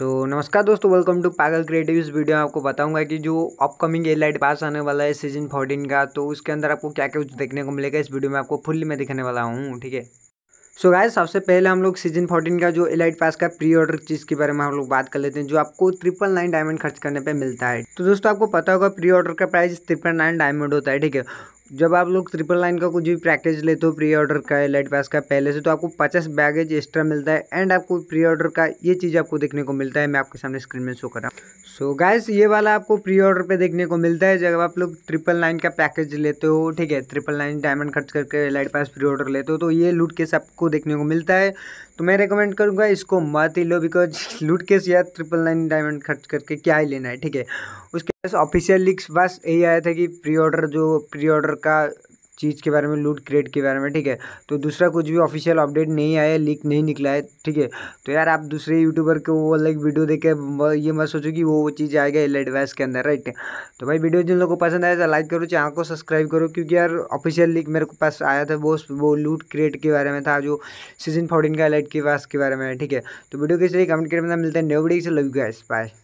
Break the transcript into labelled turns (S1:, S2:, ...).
S1: सो so, नमस्कार दोस्तों welcome to Pagal Creative इस वीडियो में आपको बताऊंगा कि जो अपकमिंग एल लाइट पास आने वाला है सीजन फोर्टीन का तो उसके अंदर आपको क्या क्या कुछ देखने को मिलेगा इस वीडियो में आपको फुल्ली में दिखाने वाला हूँ ठीक है सो गाय सबसे पहले हम लोग सीजन फोर्टीन का जो एलाइट पास का प्री ऑर्डर चीज़ के बारे में हम लोग बात कर लेते हैं जो आपको ट्रिपल नाइन डायमंड खर्च करने पे मिलता है तो दोस्तों आपको पता होगा प्री ऑर्डर का प्राइस ट्रिपल नाइन डायमंड होता है ठीक है जब आप लोग ट्रिपल लाइन का कुछ भी प्रैक्टिस लेते हो प्री ऑर्डर का लाइट पास का पहले से तो आपको पचास बैगेज एक्स्ट्रा मिलता है एंड आपको प्री ऑर्डर का ये चीज़ आपको देखने को मिलता है मैं आपके सामने स्क्रीन में शो कर रहा हूँ सो गाइस ये वाला आपको प्री ऑर्डर पे देखने को मिलता है जब आप लोग ट्रिपल लाइन का पैकेज लेते हो ठीक है ट्रिपल लाइन डायमंड खर्च करके लाइट पास प्री ऑर्डर लेते हो तो ये लूट केस आपको देखने को मिलता है तो मैं रिकमेंड करूँगा इसको मत ही लो बिकॉज लूट केस या ट्रिपल लाइन डायमंड खर्च करके क्या ही लेना है ठीक है उसके बस ऑफिशियल लिक्स बस यही आया था कि प्री ऑर्डर जो प्री ऑर्डर का चीज़ के बारे में लूट क्रिएट के बारे में ठीक है तो दूसरा कुछ भी ऑफिशियल अपडेट नहीं आया लीक नहीं निकला है ठीक है तो यार आप दूसरे यूट्यूबर को वो अलग वीडियो देख के ये मत सोचो कि वो वो चीज़ आएगा एल एडवाइस के अंदर राइट तो भाई वीडियो जिन लोगों को पसंद आया तो लाइक करो चैनल को सब्सक्राइब करो क्योंकि यार ऑफिशियल लीक मेरे को पास आया था वो वो लूट क्रिएट के बारे में था जो सीजन फोर्टीन का एलाइट के पास के बारे में ठीक है तो वीडियो के कैसे कमेंट करके मिलता है नए वीडियो से लव गैस बाय